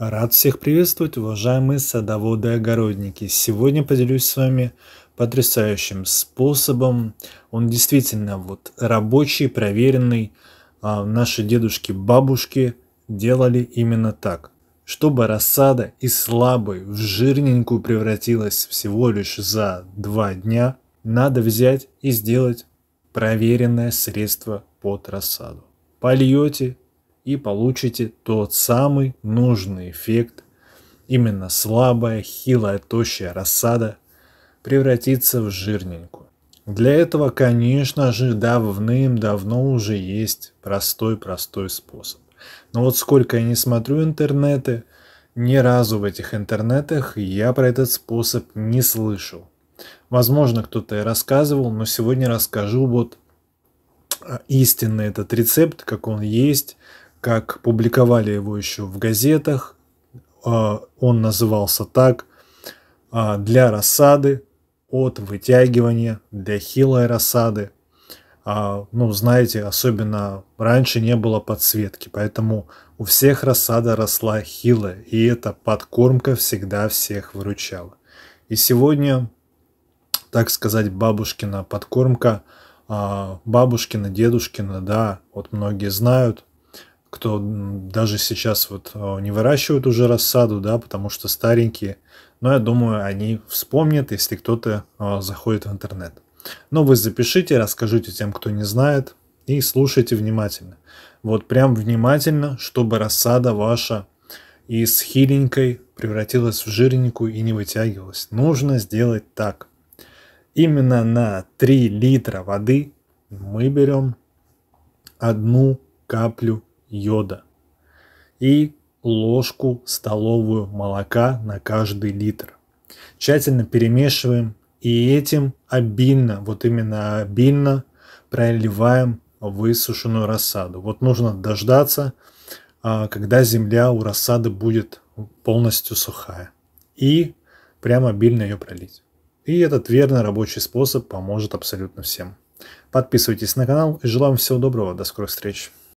Рад всех приветствовать, уважаемые садоводы и огородники. Сегодня поделюсь с вами потрясающим способом. Он действительно вот рабочий, проверенный. А, наши дедушки, бабушки делали именно так. Чтобы рассада из слабой в жирненькую превратилась всего лишь за два дня, надо взять и сделать проверенное средство под рассаду. Польете и получите тот самый нужный эффект. Именно слабая, хилая, тощая рассада превратится в жирненькую. Для этого, конечно же, давным-давно уже есть простой-простой способ. Но вот сколько я не смотрю интернеты, ни разу в этих интернетах я про этот способ не слышал. Возможно, кто-то и рассказывал, но сегодня расскажу вот а, истинный этот рецепт, как он есть, как публиковали его еще в газетах. А, он назывался так «А, «Для рассады от вытягивания для хилой рассады». А, ну, знаете, особенно раньше не было подсветки, поэтому у всех рассада росла хилая, и эта подкормка всегда всех выручала. И сегодня, так сказать, бабушкина подкормка, бабушкина, дедушкина, да, вот многие знают, кто даже сейчас вот э, не выращивает уже рассаду, да, потому что старенькие. Но я думаю, они вспомнят, если кто-то э, заходит в интернет. Но вы запишите, расскажите тем, кто не знает, и слушайте внимательно. Вот прям внимательно, чтобы рассада ваша из хиленькой превратилась в жирненькую и не вытягивалась. Нужно сделать так. Именно на 3 литра воды мы берем одну каплю йода и ложку столовую молока на каждый литр. Тщательно перемешиваем и этим обильно, вот именно обильно проливаем высушенную рассаду. Вот нужно дождаться, а, когда земля у рассады будет полностью сухая. И прямо обильно ее пролить. И этот верный рабочий способ поможет абсолютно всем. Подписывайтесь на канал и желаю вам всего доброго. До скорых встреч.